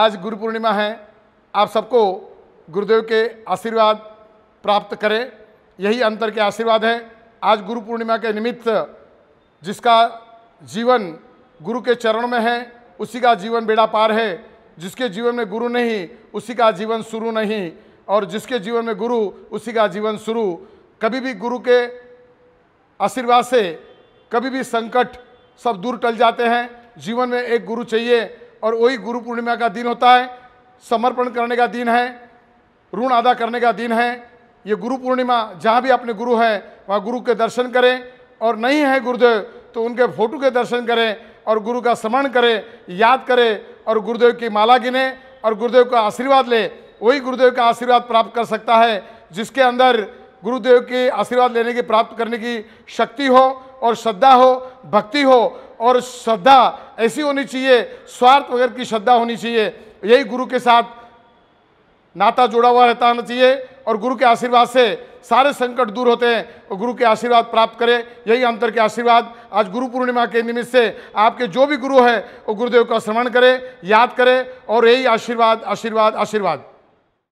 आज गुरु पूर्णिमा है आप सबको गुरुदेव के आशीर्वाद प्राप्त करें यही अंतर के आशीर्वाद हैं आज गुरु पूर्णिमा के निमित्त जिसका जीवन गुरु के चरण में है उसी का जीवन बेड़ा पार है जिसके जीवन में गुरु नहीं उसी का जीवन शुरू नहीं और जिसके जीवन में गुरु उसी का जीवन शुरू कभी भी गुरु के आशीर्वाद से कभी भी संकट सब दूर टल जाते हैं जीवन में एक गुरु चाहिए और वही गुरु पूर्णिमा का दिन होता है समर्पण करने का दिन है ऋण अदा करने का दिन है ये गुरु पूर्णिमा जहाँ भी अपने गुरु हैं वहाँ गुरु के दर्शन करें और नहीं है गुरुदेव तो उनके फोटो के दर्शन करें और गुरु का स्मरण करें याद करें और गुरुदेव की माला गिने और गुरुदेव का आशीर्वाद ले वही गुरुदेव का आशीर्वाद प्राप्त कर सकता है जिसके अंदर गुरुदेव के आशीर्वाद लेने की प्राप्त करने की शक्ति हो और श्रद्धा हो भक्ति हो और श्रद्धा ऐसी होनी चाहिए स्वार्थ वगैरह की श्रद्धा होनी चाहिए यही गुरु के साथ नाता जुड़ा हुआ रहता होना चाहिए और गुरु के आशीर्वाद से सारे संकट दूर होते हैं और गुरु के आशीर्वाद प्राप्त करें यही अंतर के आशीर्वाद आज गुरु पूर्णिमा के निमित्त से आपके जो भी गुरु है वो गुरुदेव का श्रवण करें याद करें और यही आशीर्वाद आशीर्वाद आशीर्वाद